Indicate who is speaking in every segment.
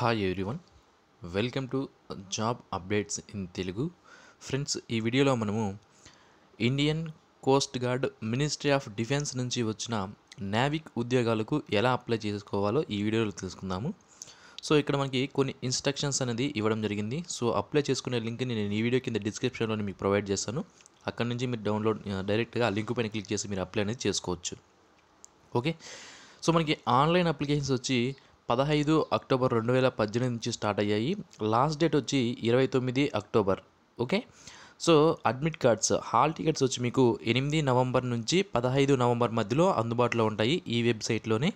Speaker 1: hi everyone welcome to job updates in Telugu friends ఈ వీడియోలో మనము Indian Coast Guard Ministry of Defence నుంచి వచ్చిన నావిక్ ఉద్యోగాలకు ఎలా అప్లై చేసుకోవాలో ఈ వీడియోలో తెలుసుకుందాము సో ఇక్కడ మనకి కొన్ని ఇన్స్ట్రక్షన్స్ అనేది ఇవ్వడం జరిగింది సో అప్లై చేసుకునే లింక్ని నేను ఈ వీడియో కింద డిస్క్రిప్షన్లో మీకు ప్రొవైడ్ చేస్తాను అక్కడ నుంచి మీరు డౌన్లోడ్ డైరెక్ట్గా ఆ లింక్ పైన క్లిక్ చేసి మీరు అప్లై అనేది చేసుకోవచ్చు ఓకే సో మనకి ఆన్లైన్ అప్లికేషన్స్ వచ్చి పదహైదు అక్టోబర్ రెండు వేల పద్దెనిమిది నుంచి స్టార్ట్ అయ్యాయి లాస్ట్ డేట్ వచ్చి ఇరవై తొమ్మిది October okay so admit cards hall tickets వచ్చి మీకు ఎనిమిది నవంబర్ నుంచి పదహైదు నవంబర్ మధ్యలో అందుబాటులో ఉంటాయి ఈ వెబ్సైట్లోనే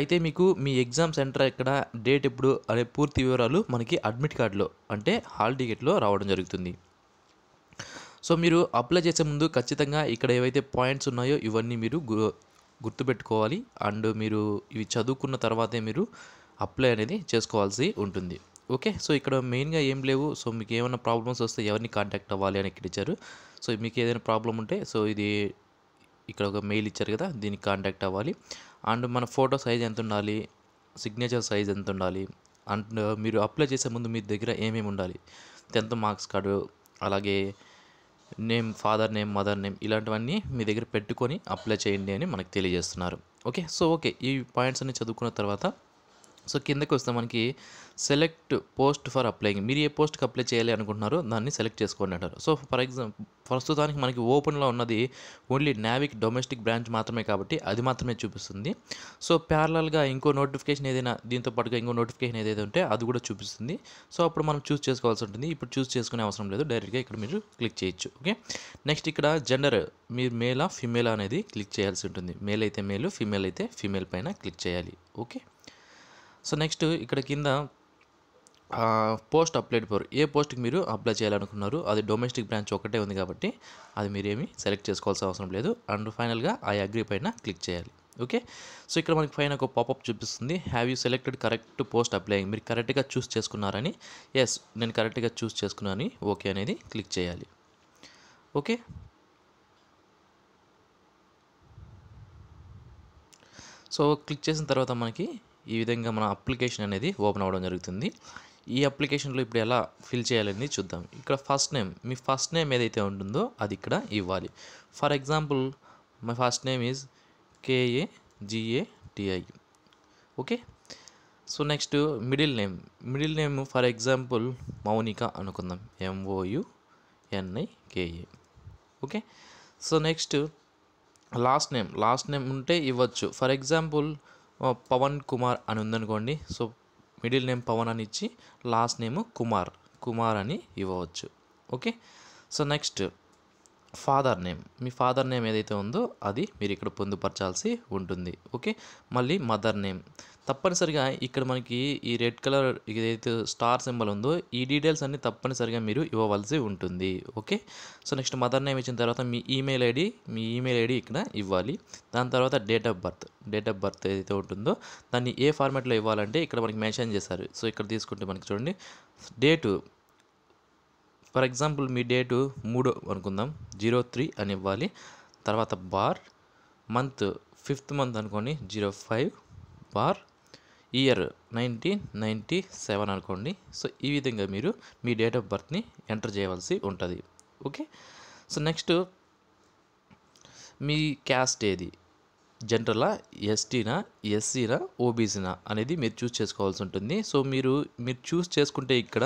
Speaker 1: అయితే మీకు మీ ఎగ్జామ్ సెంటర్ ఎక్కడ డేట్ ఎప్పుడు అనే పూర్తి వివరాలు మనకి అడ్మిట్ కార్డులో అంటే హాల్ టికెట్లో రావడం జరుగుతుంది సో మీరు అప్లై చేసే ముందు ఖచ్చితంగా ఇక్కడ ఏవైతే పాయింట్స్ ఉన్నాయో ఇవన్నీ మీరు గుర్తుపెట్టుకోవాలి అండ్ మీరు ఇవి చదువుకున్న తర్వాతే మీరు అప్లై అనేది చేసుకోవాల్సి ఉంటుంది ఓకే సో ఇక్కడ మెయిన్గా ఏం లేవు సో మీకు ఏమైనా ప్రాబ్లమ్స్ వస్తే ఎవరిని కాంటాక్ట్ అవ్వాలి అని ఇక్కడ ఇచ్చారు సో మీకు ఏదైనా ప్రాబ్లం ఉంటే సో ఇది ఇక్కడ ఒక మెయిల్ ఇచ్చారు కదా దీనికి కాంటాక్ట్ అవ్వాలి అండ్ మన ఫోటో సైజ్ ఎంత ఉండాలి సిగ్నేచర్ సైజ్ ఎంత ఉండాలి అండ్ మీరు అప్లై చేసే ముందు మీ దగ్గర ఏమేమి ఉండాలి టెన్త్ మార్క్స్ కార్డు అలాగే name father name mother name ఇలాంటివన్నీ మీ దగ్గర పెట్టుకొని అప్లై చేయండి అని మనకు తెలియజేస్తున్నారు ఓకే సో ఓకే ఈ పాయింట్స్ అన్ని చదువుకున్న తర్వాత సో కిందకి వస్తే మనకి సెలెక్ట్ పోస్ట్ ఫర్ అప్లైయింగ్ మీరు ఏ పోస్ట్కి అప్లై చేయాలి అనుకుంటున్నారో దాన్ని సెలెక్ట్ చేసుకోండి అంటారు సో ఫర్ ఎగ్జాంపుల్ ప్రస్తుతానికి మనకి ఓపెన్లో ఉన్నది ఓన్లీ నావిక్ డొమెస్టిక్ బ్రాంచ్ మాత్రమే కాబట్టి అది మాత్రమే చూపిస్తుంది సో ప్యారలల్గా ఇంకో నోటిఫికేషన్ ఏదైనా దీంతో పాటుగా ఇంకో నోటిఫికేషన్ ఏదైతే ఉంటే అది కూడా చూపిస్తుంది సో అప్పుడు మనం చూస్ చేసుకోవాల్సి ఉంటుంది ఇప్పుడు చూస్ చేసుకునే అవసరం లేదు డైరెక్ట్గా ఇక్కడ మీరు క్లిక్ చేయొచ్చు ఓకే నెక్స్ట్ ఇక్కడ జెండర్ మీరు మేలా ఫిమేలా అనేది క్లిక్ చేయాల్సి ఉంటుంది మేల్ అయితే మేలు ఫిమేల్ అయితే ఫిమేల్ పైన క్లిక్ చేయాలి ఓకే సో నెక్స్ట్ ఇక్కడ కింద పోస్ట్ అప్లైడ్ ఫర్ ఏ పోస్ట్కి మీరు అప్లై చేయాలనుకున్నారు అది డొమెస్టిక్ బ్రాంచ్ ఒకటే ఉంది కాబట్టి అది మీరు ఏమి సెలెక్ట్ చేసుకోవాల్సిన అవసరం లేదు అండ్ ఫైనల్గా ఆ అగ్రి పైన క్లిక్ చేయాలి ఓకే సో ఇక్కడ మనకి ఫైన్ ఒక పాపప్ చూపిస్తుంది have you selected correct post apply మీరు కరెక్ట్గా చూస్ చేసుకున్నారని ఎస్ నేను కరెక్ట్గా చూస్ చేసుకున్నాను ఓకే అనేది క్లిక్ చేయాలి ఓకే సో క్లిక్ చేసిన తర్వాత మనకి ఈ విధంగా మన అప్లికేషన్ అనేది ఓపెన్ అవ్వడం జరుగుతుంది ఈ అప్లికేషన్లో ఇప్పుడు ఎలా ఫిల్ చేయాలనేది చూద్దాం ఇక్కడ ఫస్ట్ నేమ్ మీ ఫస్ట్ నేమ్ ఏదైతే ఉంటుందో అది ఇక్కడ ఇవ్వాలి for example my first name is K A T I okay so next middle name middle name for example Mounika అనుకుందాం M O U K A okay so next last name last name ఉంటే ఇవ్వచ్చు ఫర్ ఎగ్జాంపుల్ పవన్ కుమార్ అని ఉందనుకోండి సో మిడిల్ నేమ్ పవన్ అని ఇచ్చి last name Kumar Kumar అని ఇవ్వవచ్చు okay so next father name మీ ఫాదర్ నేమ్ ఏదైతే ఉందో అది మీరు ఇక్కడ పొందుపరచాల్సి ఉంటుంది ఓకే మళ్ళీ మదర్ నేమ్ తప్పనిసరిగా ఇక్కడ మనకి ఈ రెడ్ కలర్ ఏదైతే స్టార్ సింబల్ ఉందో ఈ డీటెయిల్స్ అన్ని తప్పనిసరిగా మీరు ఇవ్వవలసి ఉంటుంది okay so next mother name ఇచ్చిన తర్వాత మీ ఈమెయిల్ ఐడి మీ ఈమెయిల్ ఐడి ఇక్కడ ఇవ్వాలి దాని తర్వాత date of birth date of birth ఏదైతే ఉంటుందో దాన్ని ఏ ఫార్మాట్లో ఇవ్వాలంటే ఇక్కడ మనకి మెన్షన్ చేశారు సో ఇక్కడ తీసుకుంటే మనకి చూడండి డేటు ఫర్ ఎగ్జాంపుల్ మీ డేటు మూడు అనుకుందాం జీరో త్రీ అని ఇవ్వాలి తర్వాత బార్ మంత్ ఫిఫ్త్ మంత్ అనుకోండి zero five bar year nineteen ninety seven అనుకోండి సో ఈ విధంగా మీరు మీ డేట్ ఆఫ్ బర్త్ని ఎంటర్ చేయవలసి ఉంటుంది ఓకే సో నెక్స్ట్ మీ క్యాస్ట్ ఏది జనరలా ఎస్టీనా ఎస్సీనా ఓబీసీనా అనేది మీరు చూస్ చేసుకోవాల్సి ఉంటుంది సో మీరు మీరు చూస్ చేసుకుంటే ఇక్కడ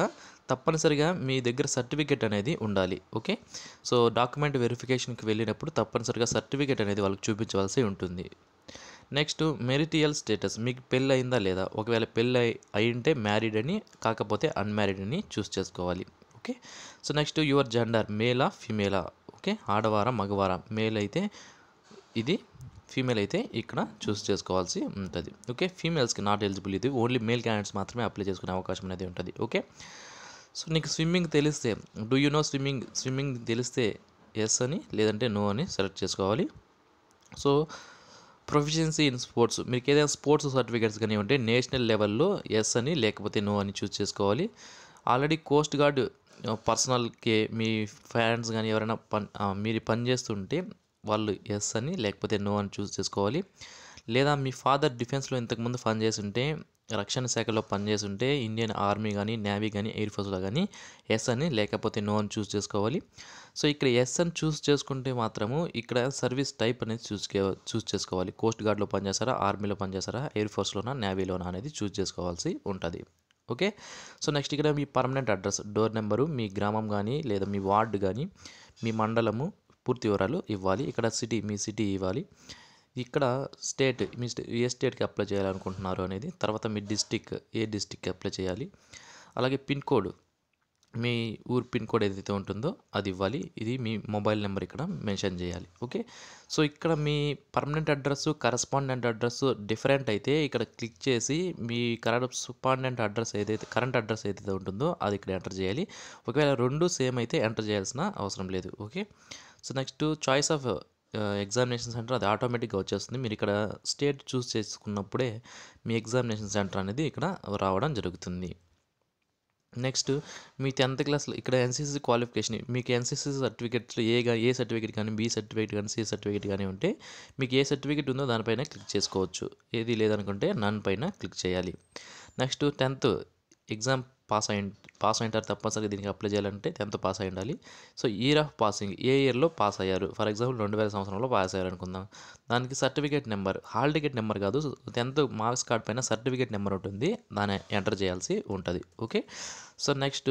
Speaker 1: తప్పనిసరిగా మీ దగ్గర సర్టిఫికేట్ అనేది ఉండాలి ఓకే సో డాక్యుమెంట్ వెరిఫికేషన్కి వెళ్ళినప్పుడు తప్పనిసరిగా సర్టిఫికేట్ అనేది వాళ్ళకి చూపించవలసి ఉంటుంది నెక్స్ట్ మెరిటియల్ స్టేటస్ మీకు పెళ్ళి అయిందా లేదా ఒకవేళ పెళ్ళి అయి ఉంటే మ్యారీడ్ అని కాకపోతే అన్మ్యారీడ్ అని చూస్ చేసుకోవాలి okay so next your gender మేలా ఫిమేలా ఓకే ఆడవారా మగవారా మేల్ అయితే ఇది ఫీమేల్ అయితే ఇక్కడ చూస్ చేసుకోవాల్సి ఉంటుంది ఓకే ఫీమేల్స్కి నాట్ ఎలిజిబుల్ ఇది ఓన్లీ మేల్ క్యాండిడేట్స్ మాత్రమే అప్లై చేసుకునే అవకాశం అనేది ఉంటుంది ఓకే సో నీకు స్విమ్మింగ్ తెలిస్తే do you know swimming swimming తెలిస్తే ఎస్ అని లేదంటే నో అని సెలెక్ట్ చేసుకోవాలి సో ప్రొఫిషియన్సీ ఇన్ స్పోర్ట్స్ మీకు ఏదైనా స్పోర్ట్స్ సర్టిఫికేట్స్ కానీ ఉంటే నేషనల్ లెవెల్లో ఎస్ అని లేకపోతే నో అని చూస్ చేసుకోవాలి ఆల్రెడీ కోస్ట్ గార్డ్ పర్సనల్కి మీ ఫ్యాన్స్ కానీ ఎవరైనా పని మీరు పని చేస్తుంటే వాళ్ళు ఎస్ అని లేకపోతే నో అని చూస్ చేసుకోవాలి లేదా మీ ఫాదర్ డిఫెన్స్లో ఇంతకుముందు పని చేస్తుంటే రక్షణ శాఖలో పనిచేస్తుంటే ఇండియన్ ఆర్మీ కానీ నేవీ కానీ ఎయిర్ ఫోర్స్లో కానీ ఎస్ అని లేకపోతే నో అని చూస్ చేసుకోవాలి సో ఇక్కడ ఎస్ అని చూస్ చేసుకుంటే మాత్రము ఇక్కడ సర్వీస్ టైప్ అనేది చూస్ చూస్ చేసుకోవాలి కోస్ట్ గార్డ్లో పనిచేస్తారా ఆర్మీలో పనిచేస్తారా ఎయిర్ ఫోర్స్లోనా నేవీలోనా అనేది చూస్ చేసుకోవాల్సి ఉంటుంది ఓకే సో నెక్స్ట్ ఇక్కడ మీ పర్మనెంట్ అడ్రస్ డోర్ నెంబరు మీ గ్రామం కానీ లేదా మీ వార్డు కానీ మీ మండలము పూర్తి వివరాలు ఇవ్వాలి ఇక్కడ సిటీ మీ సిటీ ఇవ్వాలి ఇక్కడ స్టేట్ మీ ఏ స్టేట్కి అప్లై చేయాలనుకుంటున్నారు అనేది తర్వాత మీ డిస్టిక్ ఏ డిస్టిక్కి అప్లై చేయాలి అలాగే పిన్ కోడ్ మీ ఊరు పిన్ కోడ్ ఏదైతే ఉంటుందో అది ఇవ్వాలి ఇది మీ మొబైల్ నెంబర్ ఇక్కడ మెన్షన్ చేయాలి ఓకే సో ఇక్కడ మీ permanent address correspondent address different అయితే ఇక్కడ క్లిక్ చేసి మీ కరస్పాండెంట్ అడ్రస్ ఏదైతే కరెంట్ అడ్రస్ ఏదైతే ఉంటుందో అది ఇక్కడ ఎంటర్ చేయాలి ఒకవేళ రెండు సేమ్ అయితే ఎంటర్ చేయాల్సిన అవసరం లేదు okay so next choice of examination centre అది ఆటోమేటిక్గా వచ్చేస్తుంది మీరు ఇక్కడ స్టేట్ చూస్ చేసుకున్నప్పుడే మీ ఎగ్జామినేషన్ సెంటర్ అనేది ఇక్కడ రావడం జరుగుతుంది నెక్స్ట్ మీ టెన్త్ క్లాస్లో ఇక్కడ ఎన్సీసీ క్వాలిఫికేషన్ మీకు NCC certificates A A certificate కానీ బి సర్టిఫికేట్ కానీ సి సర్టిఫికేట్ కానీ ఉంటే మీకు ఏ సర్టిఫికేట్ ఉందో దానిపైన క్లిక్ చేసుకోవచ్చు ఏది లేదనుకుంటే నన్ పైన క్లిక్ చేయాలి నెక్స్ట్ టెన్త్ ఎగ్జామ్ పాస్ అయి పాస్ తర్వాత తప్పనిసరిగా దీనికి అప్లై చేయాలంటే టెన్త్ పాస్ అయి ఉండాలి సో ఇయర్ ఆఫ్ పాసింగ్ ఏ ఇయర్లో పాస్ అయ్యారు ఫర్ ఎగ్జాంపుల్ రెండు వేల సంవత్సరంలో పాస్ అయ్యారు అనుకుందాం దానికి certificate number hall ticket number కాదు టెన్త్ మార్క్స్ కార్డ్ పైన సర్టిఫికేట్ నెంబర్ ఉంటుంది దాన్ని ఎంటర్ చేయాల్సి ఉంటుంది ఓకే సో నెక్స్ట్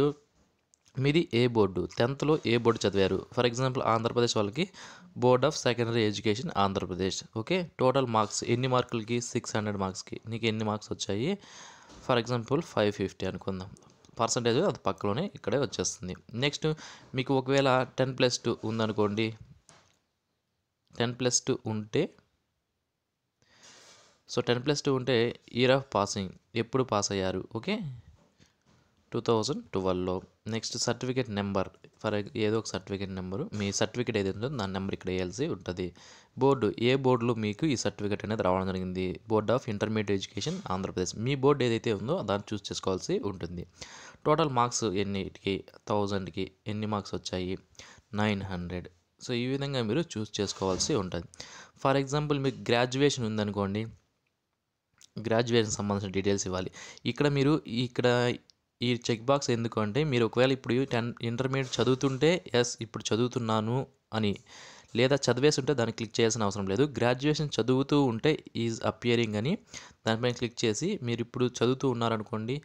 Speaker 1: మీది ఏ బోర్డు టెన్త్లో ఏ బోర్డు చదివారు ఫర్ ఎగ్జాంపుల్ ఆంధ్రప్రదేశ్ వాళ్ళకి board of secondary education Andhra Pradesh okay total marks ఎన్ని మార్కులకి సిక్స్ హండ్రెడ్ మార్క్స్కి నీకు ఎన్ని మార్క్స్ వచ్చాయి ఫర్ ఎగ్జాంపుల్ ఫైవ్ ఫిఫ్టీ అనుకుందాం పర్సంటేజ్ అది పక్కలోనే ఇక్కడే వచ్చేస్తుంది నెక్స్ట్ మీకు ఒకవేళ టెన్ ప్లస్ టూ ఉందనుకోండి టెన్ ప్లస్ టూ ఉంటే సో టెన్ ప్లస్ టూ ఉంటే ఇయర్ ఆఫ్ పాసింగ్ ఎప్పుడు పాస్ అయ్యారు ఓకే టూ థౌజండ్ ట్వెల్వ్లో నెక్స్ట్ సర్టిఫికేట్ నెంబర్ ఫర్ ఏదో ఒక సర్టిఫికేట్ నెంబరు మీ సర్టిఫికేట్ ఏదైతే ఉందో దాని నెంబర్ ఇక్కడ వేయాల్సి ఉంటుంది బోర్డు ఏ బోర్డులో మీకు ఈ సర్టిఫికేట్ అనేది రావడం జరిగింది Board of Intermediate Education Andhra Pradesh మీ బోర్డు ఏదైతే ఉందో దాన్ని చూస్ చేసుకోవాల్సి ఉంటుంది టోటల్ మార్క్స్ ఎన్నిటికి థౌజండ్కి ఎన్ని మార్క్స్ వచ్చాయి నైన్ హండ్రెడ్ సో ఈ విధంగా మీరు చూస్ చేసుకోవాల్సి ఉంటుంది ఫర్ ఎగ్జాంపుల్ మీకు గ్రాడ్యుయేషన్ ఉందనుకోండి గ్రాడ్యుయేషన్ సంబంధించిన డీటెయిల్స్ ఇవ్వాలి ఇక్కడ మీరు ఇక్కడ ఈ చెక్ బాక్స్ ఎందుకంటే మీరు ఒకవేళ ఇప్పుడు టెన్ ఇంటర్మీడియట్ చదువుతుంటే ఎస్ ఇప్పుడు చదువుతున్నాను అని లేదా చదివేసి ఉంటే దాన్ని క్లిక్ చేయాల్సిన అవసరం లేదు గ్రాడ్యుయేషన్ చదువుతూ ఉంటే ఈజ్ అపియరింగ్ అని దానిపైన క్లిక్ చేసి మీరు ఇప్పుడు చదువుతూ ఉన్నారనుకోండి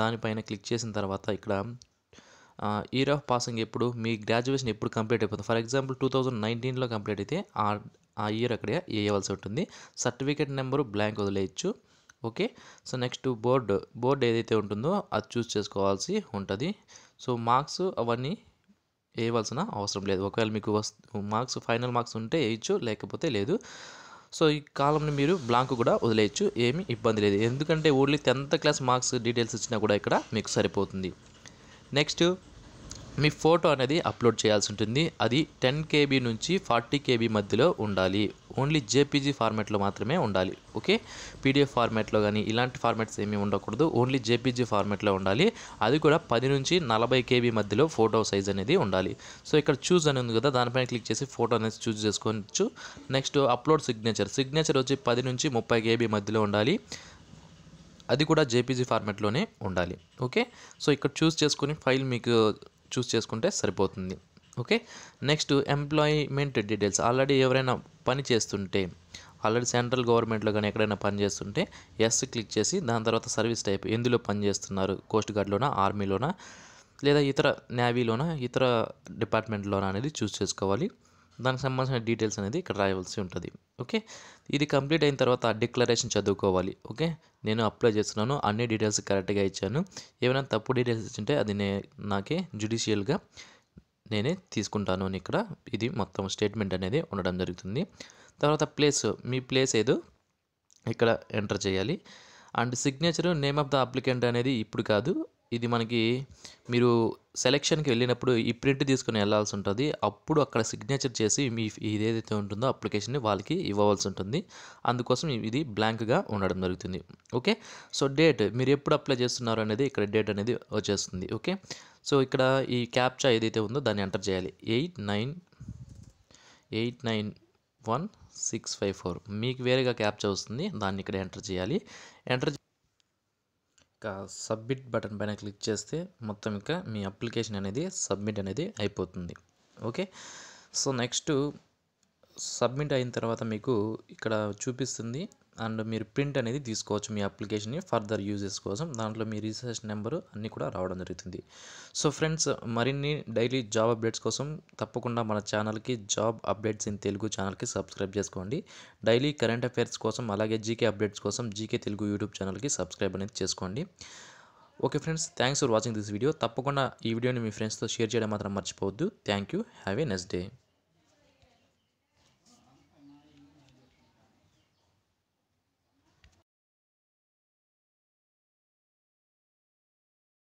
Speaker 1: దానిపైన క్లిక్ చేసిన తర్వాత ఇక్కడ ఇయర్ ఆఫ్ పాసింగ్ ఎప్పుడు మీ గ్రాడ్యుయేషన్ ఎప్పుడు కంప్లీట్ అయిపోతుంది ఫర్ ఎగ్జాంపుల్ టూ థౌజండ్ నైన్టీన్లో కంప్లీట్ అయితే ఆ ఇయర్ అక్కడే వేయవలసి ఉంటుంది సర్టిఫికేట్ నెంబరు బ్లాంక్ వదిలేయచ్చు okay so next board board ఏదైతే ఉంటుందో అది చూస్ చేసుకోవాల్సి ఉంటుంది సో మార్క్స్ అవన్నీ వేయవలసిన అవసరం లేదు ఒకవేళ మీకు మార్క్స్ ఫైనల్ మార్క్స్ ఉంటే వేయచ్చు లేకపోతే లేదు సో ఈ కాలంని మీరు బ్లాంక్ కూడా వదిలేయచ్చు ఏమీ ఇబ్బంది లేదు ఎందుకంటే only tenth class marks details ఇచ్చినా కూడా ఇక్కడ మీకు సరిపోతుంది నెక్స్ట్ మీ ఫోటో అనేది అప్లోడ్ చేయాల్సి ఉంటుంది అది టెన్ కేబీ నుంచి ఫార్టీ కేబీ మధ్యలో ఉండాలి ఓన్లీ జేపీజీ ఫార్మాట్లో మాత్రమే ఉండాలి ఓకే పీడిఎఫ్ ఫార్మాట్లో కానీ ఇలాంటి ఫార్మాట్స్ ఏమీ ఉండకూడదు ఓన్లీ జేపీజీ ఫార్మాట్లో ఉండాలి అది కూడా పది నుంచి నలభై కేబీ మధ్యలో ఫోటో సైజ్ అనేది ఉండాలి సో ఇక్కడ చూజ్ అని ఉంది కదా దానిపైన క్లిక్ చేసి ఫోటో అనేది చూస్ చేసుకోవచ్చు నెక్స్ట్ అప్లోడ్ సిగ్నేచర్ సిగ్నేచర్ వచ్చి పది నుంచి ముప్పై కేబీ మధ్యలో ఉండాలి అది కూడా జేపీజీ ఫార్మాట్లోనే ఉండాలి ఓకే సో ఇక్కడ చూస్ చేసుకుని ఫైల్ మీకు చూస్ చేసుకుంటే సరిపోతుంది okay next employment details already ఎవరైనా పని చేస్తుంటే ఆల్రెడీ సెంట్రల్ గవర్నమెంట్లో కానీ ఎక్కడైనా పని చేస్తుంటే ఎస్ క్లిక్ చేసి దాని తర్వాత సర్వీస్ టైప్ ఎందులో పని చేస్తున్నారు కోస్ట్ గార్డ్లోనా ఆర్మీలోనా లేదా ఇతర నేవీలోనా ఇతర డిపార్ట్మెంట్లోనా అనేది చూస్ చేసుకోవాలి దానికి సంబంధించిన డీటెయిల్స్ అనేది ఇక్కడ రాయవలసి ఉంటుంది ఓకే ఇది కంప్లీట్ అయిన తర్వాత డిక్లరేషన్ చదువుకోవాలి ఓకే నేను అప్లై చేస్తున్నాను అన్ని డీటెయిల్స్ కరెక్ట్గా ఇచ్చాను ఏమైనా తప్పు డీటెయిల్స్ ఇచ్చింటే అది నే నాకే జ్యుడిషియల్గా నేనే తీసుకుంటాను అని ఇక్కడ ఇది మొత్తం స్టేట్మెంట్ అనేది ఉండడం జరుగుతుంది తర్వాత ప్లేస్ మీ ప్లేస్ ఏదో ఇక్కడ ఎంటర్ చేయాలి and signature name of the applicant అనేది ఇప్పుడు కాదు ఇది మనకి మీరు సెలెక్షన్కి వెళ్ళినప్పుడు ఈ ప్రింట్ తీసుకుని వెళ్ళాల్సి ఉంటుంది అప్పుడు అక్కడ సిగ్నేచర్ చేసి మీ ఇదేదైతే ఉంటుందో అప్లికేషన్ని వాళ్ళకి ఇవ్వవలసి ఉంటుంది అందుకోసం ఇది బ్లాంక్గా ఉండడం జరుగుతుంది ఓకే సో డేట్ మీరు ఎప్పుడు అప్లై చేస్తున్నారు అనేది ఇక్కడ డేట్ అనేది వచ్చేస్తుంది ఓకే సో ఇక్కడ ఈ క్యాప్చా ఏదైతే ఉందో దాన్ని ఎంటర్ చేయాలి eight nine eight nine one six five four మీకు వేరేగా క్యాప్చా వస్తుంది దాన్ని ఇక్కడ ఎంటర్ చేయాలి ఎంటర్ ఇక సబ్మిట్ బటన్ పైన క్లిక్ చేస్తే మొత్తం ఇక మీ అప్లికేషన్ అనేది సబ్మిట్ అనేది అయిపోతుంది ఓకే సో నెక్స్ట్ సబ్మిట్ అయిన తర్వాత మీకు ఇక్కడ చూపిస్తుంది అండ్ మీరు ప్రింట్ అనేది తీసుకోవచ్చు మీ అప్లికేషన్ని ఫర్దర్ యూజెస్ కోసం దాంట్లో మీ రిజిస్ట్రేషన్ నెంబరు అన్నీ కూడా రావడం జరుగుతుంది సో ఫ్రెండ్స్ మరిన్ని డైలీ జాబ్ అప్డేట్స్ కోసం తప్పకుండా మన ఛానల్కి జాబ్ అప్డేట్స్ ఇన్ తెలుగు ఛానల్కి సబ్స్క్రైబ్ చేసుకోండి డైలీ కరెంట్ అఫైర్స్ కోసం అలాగే జీకే అప్డేట్స్ కోసం జీకే తెలుగు యూట్యూబ్ ఛానల్కి సబ్స్క్రైబ్ అనేది చేసుకోండి okay friends thanks for watching this video తప్పకుండా ఈ వీడియోని మీ ఫ్రెండ్స్తో షేర్ చేయడం మాత్రం మర్చిపోవద్దు thank you have a next day